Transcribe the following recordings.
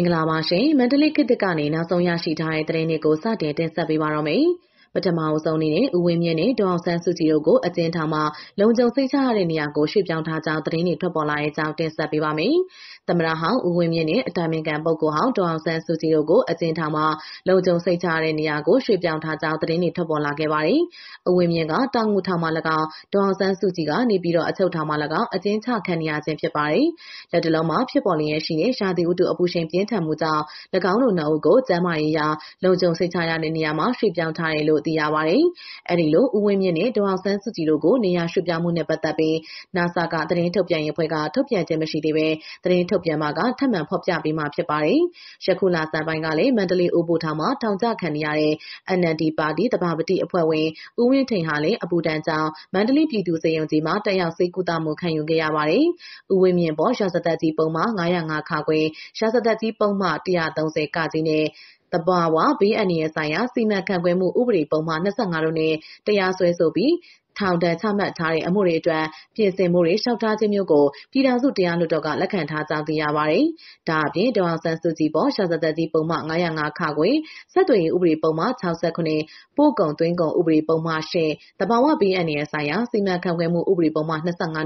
င်္ဂလာပါရှင်။မန္တလေးခေတ်သစ်ကနေနောက်ဆုံးရရှိထားတဲ့သတင်းတွေကိုစတင်တင်ဆက်ပေးပါတော့မယ်။ပထမဆုံးအနေနဲ့ဦးဝင်းမြင့်နဲ့ဒေါ်အောင်ဆန်းစုကြည်တို့ကိုအကျဉ်းထောင်မှာလုံခြုံစိတ်ချရတဲ့နေရာကိုရွှေ့ပြောင်းထားကြောင်းသတင်းတွေထွက်ပေါ်လာတဲ့အကြောင်းကိုဗွီအိုအေမြန်မာပိုင်းသတင်းထောက်မစုစုကတင်ဆက်ပေးပါမယ်။သမ္မတဟောင်းဦးဝင်းမြင့်နဲ့အတိုင်ပင်ခံပုဂ္ဂိုလ်ဟောင်းဒေါ်အောင်ဆန်းစုကြည်တို့ကိုအကျဉ်းထောင်မှာလုံခြုံစိတ်ချရတဲ့နေရာကိုရွှေ့ပြောင်းထားကြောင်းသတင်းတွေထွက်ပေါ်လာခဲ့ပါတယ်။ဦးဝင်းမြင့်ကတောင်ငူထောင်မှာ၎င်း၊ဒေါ်အောင်ဆန်းစုကြည်ကနေပြည်တော်အချုပ်ထောင်မှာ၎င်းအကျဉ်းချခံနေရခြင်းဖြစ်ပါတယ်။လတ်တလောမှာဖြစ်ပေါ်လျက်ရှိတဲ့ရာသီဥတုအပူရှိန်ပြင်းထန်မှုကြောင့်၎င်းတို့နှစ်ဦးကိုကျန်းမာရေးအရလုံခြုံစိတ်ချရတဲ့နေရာမှာရွှေ့ပြောင်းထားတယ်လို့သိရပါတယ်။အဲဒီလိုဦးဝင်းမြင့်နဲ့ဒေါ်အောင်ဆန်းစုကြည်တို့ကိုနေရာရွှေ့ပြောင်းမှုနဲ့ပတ်သက်ပြီးနစကသတင်းထုတ်ပြန်ရေးအဖွဲ့ကထုတ်ပြန်ခြင်းမရှိသေးဘဲသတင်းထုတ်ပြန်ပါကထပ်မံဖော်ပြပေးမှာဖြစ်ပါတယ်။ယခုလဆန်းပိုင်းကလည်းမန္တလေးအိုးဘိုထောင်မှာထောင်ကျခံနေရတဲ့ NLD ပါတီသဘာပတိအဖွဲ့ဝင်ဦးဝင်းထိန်ဟာလည်းအပူဒဏ်ကြောင့်မန္တလေးပြည်သူ့ဆေးရုံကြီးမှာတက်ရောက်ဆေးကုသမှုခံယူခဲ့ရပါတယ်။ဦးဝင်းမြင့်အပေါ်ရာဇသတ်ကြီးပုဒ်မ၅၀၅(ခ)၊ရာဇသတ်ကြီးပုဒ်မ၁၃၀(က)နဲ့သဘာဝဘေးအန္တရာယ်ဆိုင်ရာစီမံခန့်ခွဲမှုဥပဒေပုဒ်မ၂၅တို့နဲ့တရားစွဲဆိုပြီးထောင်ဒဏ်ချမှတ်ထားတဲ့အမှုတွေအတွက်ပြင်ဆင်မှုတွေလျှောက်ထားခြင်းမျိုးကိုပြည်ထောင်စုတရားလွှတ်တော်ကလက်ခံထားကြောင်းသိရပါတယ်။ဒါ့အပြင်ဒေါ်အောင်ဆန်းစုကြည်အပေါ်ရာဇသတ်ကြီးပုဒ်မ၅၀၅(ခ)၊ဆက်သွယ်ရေးဥပဒေပုဒ်မ၆၇၊ပို့ကုန်သွင်းကုန်ဥပဒေပုဒ်မ၈၊သဘာဝဘေးအန္တရာယ်ဆိုင်ရာစီမံခန့်ခွဲမှုဥပဒေပုဒ်မ၂၅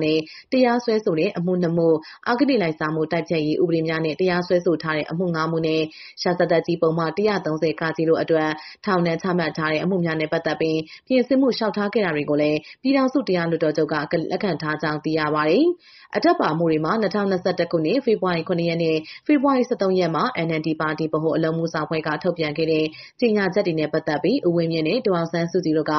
နဲ့တရားစွဲဆိုတဲ့အမှု၂မှု၊အဂတိလိုက်စားမှုတိုက်ဖျက်ရေးဥပဒေများနဲ့တရားစွဲဆိုထားတဲ့အမှု၅မှုနဲ့ရာဇသတ်ကြီးပုဒ်မ၁၃၀(က)တို့အတွက်ထောင်ဒဏ်ချမှတ်ထားတဲ့အမှုများနဲ့ပတ်သက်ပြီးပြင်ဆင်မှုလျှောက်ထားခဲ့တာတွေကိုလည်းပြည်ထောင်စုတရားလွှတ်တော်ချုပ်ကလက်ခံထားကြောင်းသိရပါတယ်။အထက်ပါအမှုတွေမှာ၂၀၂၁ခုနှစ်၊ဖေဖော်ဝါရီ၇ရက်နဲ့ဖေဖော်ဝါရီ၁၃ရက်မှာ NLD ပါတီဗဟိုအလုပ်အမှုဆောင်အဖွဲ့ကထုတ်ပြန်ခဲ့တဲ့ကြေညာချက်တွေနဲ့ပတ်သက်ပြီးဦးဝင်းမြင့်နဲ့ဒေါ်အောင်ဆန်းစုကြည်တို့က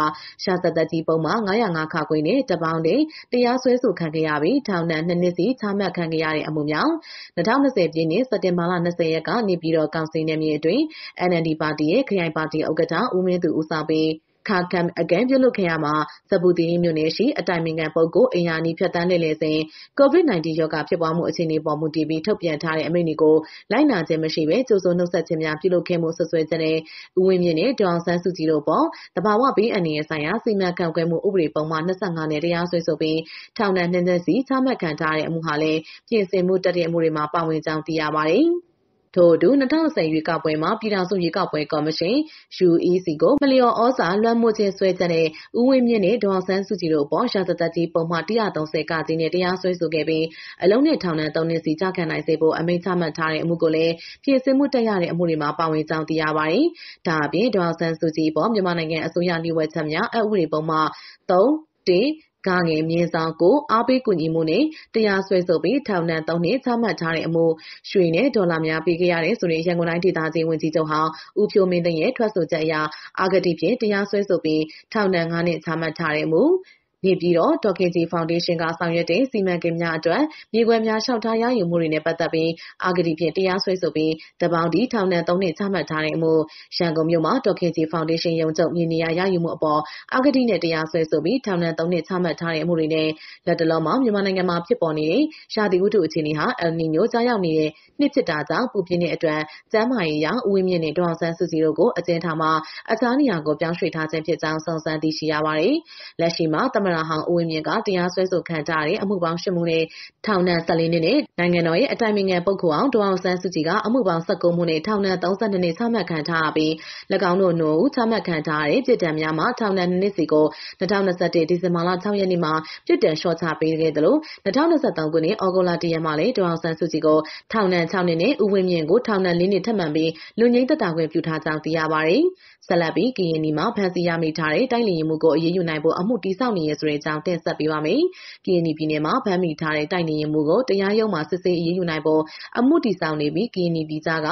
ရာဇသတ်ကြီးပုဒ်မ၅၀၅(ခ)နဲ့တစ်ပေါင်းတည်းတရားစွဲဆိုခံခဲ့ရပြီးထောင်ဒဏ်၂နှစ်စီချမှတ်ခံခဲ့ရတဲ့အမှုမြောက်၊၂၀၂၀ပြည့်နှစ်စက်တင်ဘာလ၂၀ရက်ကနေပြည်တော်ကောင်စီနယ်မြေအတွင်း NLD ပါတီရဲ့ခရိုင်ပါတီဥက္ကဋ္ဌဦးမင်းသူဦးဆောင်ပြီး Khakam အကမ်းပစ်လွတ်ခဲ့ရာမှာဇမ္ဗူသီရိမြို့နယ်ရှိအတိုင်ပင်ခံပုဂ္ဂိုလ်အိမ်ရာအနီးဖြတ်သန်းလှည့်လည်စဉ် COVID-19 ရောဂါဖြစ်ပွားမှုအခြေအနေပေါ်မူတည်ပြီးထုတ်ပြန်ထားတဲ့အမိန့်တွေကိုလိုက်နာခြင်းမရှိဘဲကြိုဆိုနှုတ်ဆက်ခြင်းများပြုလုပ်ခဲ့မှုစွပ်စွဲချက်နဲ့ဦးဝင်းမြင့်နဲ့ဒေါ်အောင်ဆန်းစုကြည်တို့အပေါ်သဘာဝဘေးအန္တရာယ်ဆိုင်ရာစီမံခန့်ခွဲမှုဥပဒေပုဒ်မ၂၅နဲ့တရားစွဲဆိုပြီးထောင်ဒဏ်၂နှစ်စီချမှတ်ခံထားရတဲ့အမှုဟာလည်းပြင်ဆင်မှုတတိယအမှုတွေမှာပါဝင်ကြောင်းသိရပါတယ်။ထို့အတူ၂၀၂၀ရွေးကောက်ပွဲမှာပြည်ထောင်စုရွေးကောက်ပွဲကော်မရှင် (UEC) ကိုမလျော်ဩဇာလွှမ်းမိုးခြင်းစွဲချက်နဲ့ဦးဝင်းမြင့်နဲ့ဒေါ်အောင်ဆန်းစုကြည်တို့အပေါ်ရာဇသတ်ကြီးပုဒ်မ၁၃၀(က)နဲ့တရားစွဲဆိုခဲ့ပြီးအလုပ်နဲ့ထောင်ဒဏ်၃နှစ်စီကျခံနိုင်စေဖို့အမိန့်ချမှတ်ထားတဲ့အမှုကိုလည်းပြင်ဆင်မှုတက်ရတဲ့အမှုတွေမှာပါဝင်ကြောင်းသိရပါတယ်။ဒါ့အပြင်ဒေါ်အောင်ဆန်းစုကြည်အပေါ်မြန်မာနိုင်ငံအစိုးရလျှို့ဝှက်ချက်များအက်ဥပဒေပုဒ်မ၃(၁)ဂငယ်(ကို)အားပေးကူညီမှုနဲ့တရားစွဲဆိုပြီးထောင်ဒဏ်၃နှစ်ချမှတ်ထားတဲ့အမှုရွှေနဲ့ဒေါ်လာများပေးခဲ့ရတယ်ဆိုတဲ့ရန်ကုန်တိုင်းဒေသကြီးဝန်ကြီးချုပ်ဟောင်းဦးဖြိုးမင်းသိန်းရဲ့ထွက်ဆိုချက်အရအဂတိဖြင့်တရားစွဲဆိုပြီးထောင်ဒဏ်၅နှစ်ချမှတ်ထားတဲ့အမှု၊နေပြည်တော်ဒေါ်ခင်ကြည်ဖောင်ဒေးရှင်းကဆောင်ရွက်တဲ့စီမံကိန်းများအတွက်မြေကွက်များလျှောက်ထားရယူမှုတွေနဲ့ပတ်သက်ပြီးအဂတိဖြင့်တရားစွဲဆိုပြီးတပေါင်းတည်းထောင်ဒဏ်၃နှစ်ချမှတ်ထားတဲ့အမှု၊ရန်ကုန်မြို့မှာဒေါ်ခင်ကြည်ဖောင်ဒေးရှင်းရုံးချုပ်မြေနေရာရယူမှုအပေါ်အဂတိနဲ့တရားစွဲဆိုပြီးထောင်ဒဏ်၃နှစ်ချမှတ်ထားတဲ့အမှုတွေနဲ့လတ်တလောမှာမြန်မာနိုင်ငံမှာဖြစ်ပေါ်နေတဲ့ရာသီဥတုအခြေအနေဟာ El Nino ကျရောက်နေတဲ့နှစ်ဖြစ်တာကြောင့်ပူပြင်းတဲ့အတွက်ကျန်းမာရေးအရဦးဝင်းမြင့်နဲ့ဒေါ်အောင်ဆန်းစုကြည်တို့ကိုအကျဉ်းထောင်မှာအခြားနေရာကိုပြောင်းရွှေ့ထားခြင်းဖြစ်ကြောင်းစုံစမ်းသိရှိရပါတယ်။လက်ရှိမှာသမ္မတရာဟောင်းဦးဝင်းမြင့်ကတရားစွဲဆိုခံထားရတဲ့အမှုပေါင်း၈မှုနဲ့ထောင်ဒဏ်၁၄နှစ်နဲ့နိုင်ငံတော်၏အတိုင်ပင်ခံပုဂ္ဂိုလ်ဟောင်းဒေါ်အောင်ဆန်းစုကြည်ကအမှုပေါင်း၁၉မှုနဲ့ထောင်ဒဏ်၃၂နှစ်ချမှတ်ခံထားရပြီး၊၎င်းတို့နှစ်ဦးချမှတ်ခံထားရတဲ့ပြစ်ဒဏ်များမှာထောင်ဒဏ်၂နှစ်စီကို၂၀၂၁ဒီဇင်ဘာလ၆ရက်နေ့မှာပြစ်ဒဏ်လျှော့ချပေးခဲ့သလို၊၂၀၂၃ခုနှစ်သြဂုတ်လ၁ရက်မှာလည်းဒေါ်အောင်ဆန်းစုကြည်ကိုထောင်ဒဏ်၆နှစ်နဲ့ဦးဝင်းမြင့်ကိုထောင်ဒဏ်၄နှစ်ထပ်မံပြီးလွတ်ငြိမ်းသက်သာခွင့်ပြုထားကြောင်းသိရပါတယ်။ဆက်လက်ပြီးကရင်နီမှာဖမ်းဆီးရမိထားတဲ့တိုက်လေယာဉ်မှူးကိုအရေးယူနိုင်ဖို့အမှုတည်ဆောက်နေတယ်ဆိုတဲ့အကြောင်းတင်ဆက်ပေးပါမယ်။ကရင်နီပြည်နယ်မှာဖမ်းမိထားတဲ့တိုက်လေယာဉ်မှူးကိုတရားရုံးမှာစစ်ဆေးအရေးယူနိုင်ဖို့အမှုတည်ဆောက်နေပြီးကရင်နီပြည်ကြားက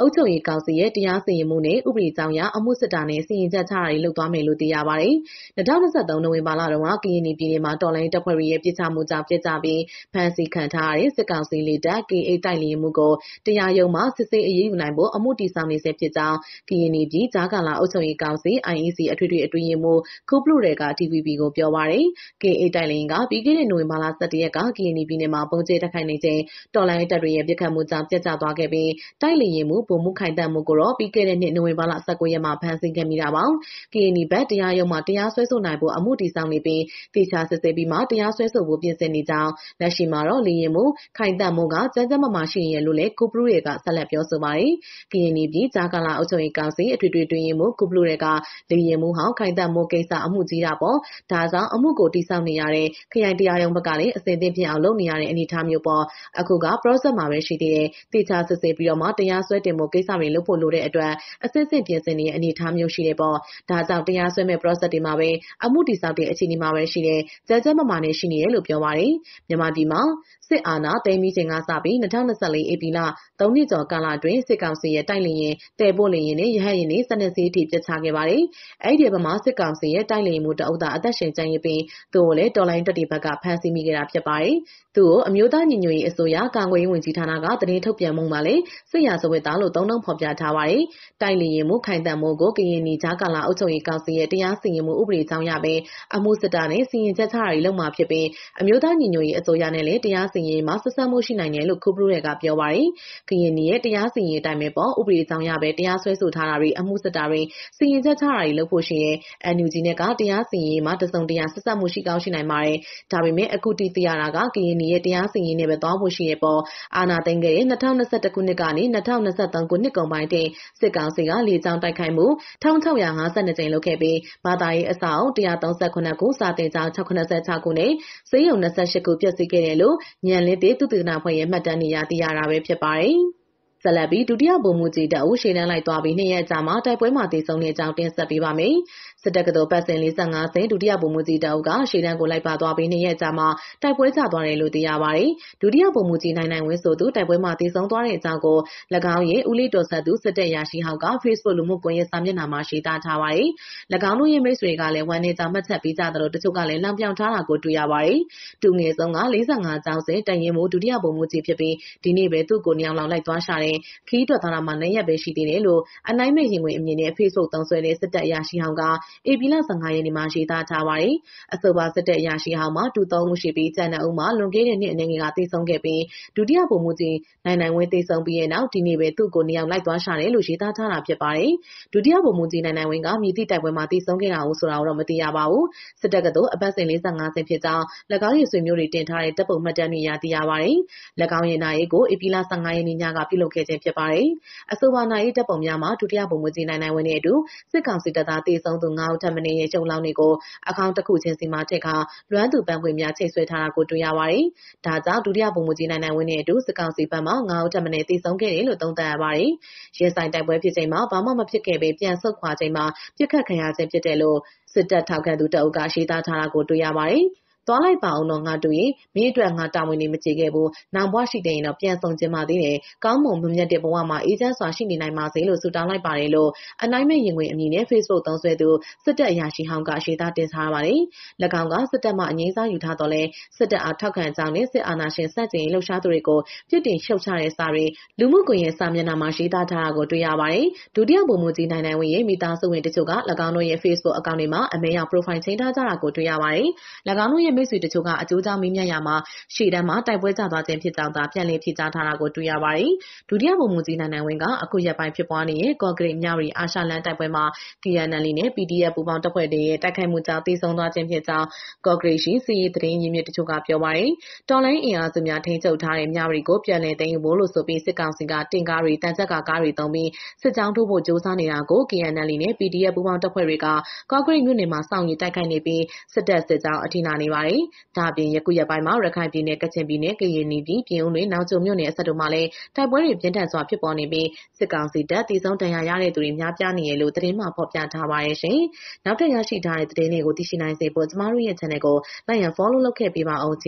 အုပ်ချုပ်ရေးကောင်စီရဲ့တရားစီရင်မှုနဲ့ဥပဒေကြောင်းအရအမှုစစ်တာနဲ့စီရင်ချက်ချတာတွေလုပ်သွားမယ်လို့သိရပါတယ်။၂၀၂၃နိုဝင်ဘာလတုန်းကကရင်နီပြည်နယ်မှာတော်လှန်ရေးတပ်ဖွဲ့တွေရဲ့ပစ်ခတ်မှုကြောင့်ပျက်ကျပြီးဖမ်းဆီးခံထားရတဲ့စစ်ကောင်စီလေတပ် K8 တိုက်လေယာဉ်မှူးကိုတရားရုံးမှာစစ်ဆေးအရေးယူနိုင်ဖို့အမှုတည်ဆောက်နေဆဲဖြစ်ကြောင်းကရင်နီပြည်ကြားကာလအုပ်ချုပ်ရေးကောင်စီ (IEC) အထွေထွေအတွင်းရေးမှူးခူးပဒိုရယ်က TVB ကိုပြောပါတယ်။ K8 တိုက်လေယာဉ်ကပြီးခဲ့တဲ့နိုဝင်ဘာလ၁၁ရက်ကကရင်နီပြည်နယ်မှာဗုံးကြဲတိုက်ခိုက်နေချိန်တော်လှန်ရေးတပ်တွေရဲ့ပစ်ခတ်မှုကြောင့်ပျက်ကျသွားခဲ့ပြီးတိုက်လေယာဉ်မှူးဗိုလ်မှူးခိုင်သန့်မိုးကိုတော့ပြီးခဲ့တဲ့နှစ်နိုဝင်ဘာလ၁၉ရက်မှာဖမ်းဆီးခဲ့မိတာပါ။ကရင်နီဘက်တရားရုံးမှာတရားစွဲဆိုနိုင်ဖို့အမှုတည်ဆောက်နေပြီးသေချာစစ်ဆေးပြီးမှတရားစွဲဆိုဖို့ပြင်ဆင်နေကြောင်း၊လက်ရှိမှာတော့လေယာဉ်မှူးခိုင်သန့်မိုးကကျန်းကျန်းမာမာရှိနေတယ်လို့လည်းကိုပဒိုရဲကဆက်လက်ပြောဆိုပါတယ်။ကရင်နီပြည်ကြားကာလအုပ်ချုပ်ရေးကောင်စီအထွေထွေအတွင်းရေးမှူးကိုပဒိုရဲကလေယာဉ်မှူးဟောင်းခိုင်သန့်မိုးကိစ္စအမှုကြီးတာပေါ့။ဒါကြောင့်အမှုကိုတည်ဆောက်နေရတဲ့ခရိုင်တရားရုံးဘက်ကလည်းအဆင်သင့်ဖြစ်အောင်လုပ်နေရတဲ့အနေအထားမျိုးအပေါ်အခုက Process မှာပဲရှိသေးတယ်၊သေချာစစ်ဆေးပြီးတော့မှတရားစွဲတင်ဖို့ကိစ္စတွေလုပ်ဖို့လိုတဲ့အတွက်အဆင့်ဆင့်ပြင်ဆင်နေတဲ့အနေအထားမျိုးရှိတယ်ပေါ့။ဒါကြောင့်တရားစွဲမယ့် Process တွေမှာပဲအမှုတည်ဆောက်တဲ့အခြေအနေမှာပဲရှိတယ်၊ကျန်းကျန်းမာမာနဲ့ရှိနေတယ်လို့ပြောပါတယ်။မြန်မာပြည်မှာစစ်အာဏာသိမ်းပြီးချိန်ကစပြီး၂၀၂၄ဧပြီလ၃နှစ်ကျော်ကာလအတွင်းစစ်ကောင်စီရဲ့တိုက်လေယာဉ်၊သယ်ပို့လေယာဉ်နဲ့ရဟတ်ယာဉ်တွေစနစ်ဈေးအထိပျက်ချခဲ့ပါတယ်။အဲဒီထဲမှာစစ်ကောင်စီရဲ့တိုက်လေယာဉ်မှူးတဦးသာအသက်ရှင်ကျန်ရစ်ပြီးသူ့ကိုလည်းတော်လှန်ရေးတပ်တွေဘက်ကဖမ်းဆီးမိခဲ့တာဖြစ်ပါတယ်။သူ့ကိုအမျိုးသားညီညွတ်ရေးအစိုးရကာကွယ်ရေးဝန်ကြီးဌာနကသတင်းထုတ်ပြန်မှုမှာလည်းစစ်ရာဇဝတ်သားလို့လို့သုံးနှုန်းဖော်ပြထားပါတယ်။တိုက်လေယာဉ်မှူးခိုင်သန်မိုးကိုကရင်နီကြားကာလအုပ်ချုပ်ရေးကောင်စီရဲ့တရားစီရင်မှုဥပဒေကြောင်းအရပဲအမှုစစ်တာနဲ့စီရင်ချက်ချတာတွေလုပ်မှာဖြစ်ပြီးအမျိုးသားညီညွတ်ရေးအစိုးရနဲ့လည်းတရားစီရင်ရေးမှာဆက်စပ်မှုရှိနိုင်တယ်လို့ခူးဘရူးရယ်ကပြောပါတယ်။ကရင်နီရဲ့တရားစီရင်ရေးအတိုင်းပဲပေါ့။ဥပဒေကြောင်းအရပဲတရားစွဲဆိုထားတာတွေ၊အမှုစစ်တာတွေ၊စီရင်ချက်ချတာတွေလုပ်ဖို့ရှိရင် NUG နဲ့ကတရားစီရင်ရေးမှာတစုံတရာဆက်စပ်မှုရှိကောင်းရှိနိုင်ပါတယ်။ဒါပေမဲ့အခုထိသိရတာကကရင်နီရဲ့တရားစီရင်ရေးနဲ့ပဲသွားဖို့ရှိတဲ့အပေါ်အာဏာသိမ်းခဲ့တဲ့၂၀၂၁ခုနှစ်ကနေ၂၀၂၃2023ခုနှစ်ကုန်ပိုင်းအတွင်းစစ်ကောင်စီကလေကြောင်းတိုက်ခိုက်မှု၁,၆၅၂ကြိမ်လုပ်ခဲ့ပြီးဘာသာရေးအဆောက်အဦး၁၃၇ခု၊စာသင်ကျောင်း၇၆ခုနဲ့ဆေးရုံ၂၈ခုပျက်စီးခဲ့တယ်လို့ဉာဏ်လင်းသစ်သုတေသနအဖွဲ့ရဲ့မှတ်တမ်းတွေကသိရတာပဲဖြစ်ပါတယ်။ဆက်လက်ပြီးဒုတိယဗိုလ်မှူးကြီးတပ်ဦးရွှေ့လန်းလိုက်သွားပြီးနှစ်ရက်အကြာမှာတိုက်ပွဲမှာသေဆုံးတဲ့အကြောင်းတင်ဆက်ပေးပါမယ်။စစ်တက္ကသိုလ်ပတ်စဉ်၄၅ဆင့်ဒုတိယဗိုလ်မှူးကြီးတပ်ဦးကရွှေ့လန်းကိုလိုက်ပါသွားပြီးနှစ်ရက်အကြာမှာတိုက်ပွဲကျသွားတယ်လို့သိရပါတယ်။ဒုတိယဗိုလ်မှူးကြီးနိုင်နိုင်ဝင်းဆိုသူတိုက်ပွဲမှာသေဆုံးသွားတဲ့အကြောင်းကို၎င်းရဲ့ဦးလေးတော်စပ်သူစစ်တပ်အရာရှိဟောင်းက Facebook လူမှုကွန်ရက်စာမျက်နှာမှာရေးသားထားပါတယ်။၎င်းတို့ရဲ့မိတ်ဆွေတွေကလည်းဝမ်းနည်းကြောင်းမှတ်ချက်ပေးကြသလိုတချို့ကလည်းလှောင်ပြောင်ထားတာကိုတွေ့ရပါတယ်။သူအငယ်ဆုံးက၄၅ကျောင်းဆင့်တပ်ရင်းမှူးဒုတိယဗိုလ်မှူးကြီးဖြစ်ပြီးဒီနေ့ပဲသူ့ကိုယ်နှစ်ယောက်လောက်လိုက်သွားရှာတရင်ခရီးထွက်သွားတာမှာ၂ရက်ပဲရှိသေးတယ်လို့အနှိုင်းမဲ့ရင်ငွေအမည်နဲ့ Facebook သုံးစွဲတဲ့စစ်တပ်အရာရှိဟောင်းကဧပြီလ၁၅ရက်နေ့မှာရေးသားထားပါတယ်။အဆိုပါစစ်တပ်အရာရှိဟောင်းမှာတူ၃ဦးရှိပြီးကျန်၂ဦးမှာလွန်ခဲ့တဲ့နှစ်အနည်းငယ်ကသေဆုံးခဲ့ပြီးဒုတိယဗိုလ်မှူးကြီးနိုင်နိုင်ဝင်းသေဆုံးပြီးနောက်ဒီနေ့ပဲသူ့ကိုနေအောင်လိုက်သွားရှာတယ်လို့ရေးသားထားတာဖြစ်ပါတယ်။ဒုတိယဗိုလ်မှူးကြီးနိုင်နိုင်ဝင်းကမည်သည့်တိုက်ပွဲမှာသေဆုံးခဲ့တာကိုဆိုတာကိုတော့မသိရပါဘူး။စစ်တက္ကသိုလ်အပတ်စဉ်၄၅ဆင့်ဖြစ်ကြောင်း၎င်းရဲ့ဆွေမျိုးတွေတင်ထားတဲ့ဓာတ်ပုံမှတ်တမ်းတွေအရသိရပါတယ်။၎င်းရဲ့နာရေးကိုဧပြီလ၁၅ရက်နေ့ညကပြုလုပ်ခဲ့ခဲ့ခြင်းဖြစ်ပါတယ်။အဆိုပါနိုင်ရေးတပ်ပုံများမှာဒုတိယဗိုလ်မှူးကြီးနိုင်နိုင်ဝင်းနဲ့အတူစစ်ကောင်စီတပ်သားတေဆုံးသူ9ဦးထပ်မင်းရဲ့ကျုံလောင်းတွေကိုအကောင့်တစ်ခုချင်းစီမှာထည့်ခါလွမ်းသူပန်းခွေများချိတ်ဆွဲထားတာကိုတွေ့ရပါတယ်။ဒါကြောင့်ဒုတိယဗိုလ်မှူးကြီးနိုင်နိုင်ဝင်းနဲ့အတူစစ်ကောင်စီဘက်မှ9ဦးထပ်မင်းတေဆုံးခဲ့တယ်လို့သုံးသပ်ရပါတယ်။ရဲဆိုင်တိုက်ပွဲဖြစ်ချိန်မှာဘာမှမဖြစ်ခဲ့ပေပြန်ဆုတ်ခွာချိန်မှာပြစ်ခတ်ခံရခြင်းဖြစ်တယ်လို့စစ်တပ်ထောက်ခံသူတအုပ်ကရှင်းသားထားတာကိုတွေ့ရပါတယ်။သွားလိုက်ပါဦးနော်ငါတို့ရေ။မင်းအတွက်ငါတာဝန်တွေမကျေခဲ့ဘူး။နောင်ဘဝရှိသေးရင်တော့ပြန်ဆုံချင်ပါသေးတယ်။ကောင်းမွန်မွန်မြတ်တဲ့ဘဝမှာအေးချမ်းစွာရှိနေနိုင်ပါစေလို့ဆုတောင်းလိုက်ပါတယ်။”လို့အနိုင်မဲ့ရင်ခွင်အမည်နဲ့ Facebook သုံးစွဲသူစစ်တပ်အရာရှိဟောင်းကရေးသားတင်ထားပါတယ်။၎င်းကစစ်တပ်မှအငြိမ်းစားယူထားသော်လည်းစစ်တပ်အားထောက်ခံကြောင်းနဲ့စစ်အာဏာရှင်ဆန့်ကျင်ရေးလှုပ်ရှားသူတွေကိုပြစ်တင်ရှုတ်ချတဲ့စာတွေလူမှုကွန်ရက်စာမျက်နှာမှာရေးသားထားတာကိုတွေ့ရပါတယ်။ဒုတိယဗိုလ်မှူးကြီးနိုင်နိုင်ဝင်းရဲ့မိသားစုဝင်တချို့က၎င်းတို့ရဲ့ Facebook အကောင့်တွေမှာအမဲရောင် Profile ချိန်းထားကြတာကိုတွေ့ရပါတယ်။၎င်းတို့ရဲ့မိတ်ဆွေတချို့ကအကျိုးကြောင်းမေးမြန်းရာမှာရှေ့တန်းမှာတိုက်ပွဲကျသွားခြင်းဖြစ်ကြောင်းသာပြန်လည်ဖြေကြားထားတာကိုတွေ့ရပါတယ်။ဒုတိယဗိုလ်မှူးကြီးနိုင်နိုင်ဝင်းကအခုရက်ပိုင်းဖြစ်ပွားနေတဲ့ကော့ကရိတ်-မြဝတီအာရှလမ်းတိုက်ပွဲမှာ TNLA နဲ့ PDF ပူးပေါင်းတပ်ဖွဲ့တွေရဲ့တိုက်ခိုက်မှုကြောင့်သေဆုံးသွားခြင်းဖြစ်ကြောင်းကော့ကရိတ်ရှိစစ်ရေးသတင်းရင်းမြစ်တချို့ကပြောပါတယ်။တော်လှန်ရေးအင်အားစုများထိန်းချုပ်ထားတဲ့မြဝတီကိုပြန်လည်သိမ်းယူဖို့လို့ဆိုပြီးစစ်ကောင်စီကတင့်ကားတွေ၊သံချပ်ကာကားတွေသုံးပြီးစစ်ကြောင်းထိုးဖို့ကြိုးစားနေတာကို KNLA နဲ့ PDF ပူးပေါင်းတပ်ဖွဲ့တွေကကော့ကရိတ်မြို့နယ်မှာစောင့်ရည်တိုက်ခိုက်နေပြီးစစ်တပ်စစ်ကြောင်းအထိနာနေပါတယ်ပါတယ်။ဒါ့အပြင်ယခုရက်ပိုင်းမှာရခိုင်ပြည်နယ်၊ကချင်ပြည်နယ်၊ကရင်နီပြည်၊ပြင်ဦးလွင်၊နောင်ချိုမြို့နယ်အစပ်တို့မှာလည်းတိုက်ပွဲတွေပြင်းထန်စွာဖြစ်ပွားနေပြီးစစ်ကောင်စီတပ်သေဆုံးဒဏ်ရာရသူတွေများပြားနေတယ်လို့သတင်းမှာဖော်ပြထားပါတယ်ရှင်။နောက်ထပ်ရရှိထားတဲ့သတင်းတွေကိုသိရှိနိုင်စေဖို့ကျမတို့ရဲ့ချန်နယ်ကို Like and Follow လုပ်ခဲ့ပေးပါဦး။ကျေ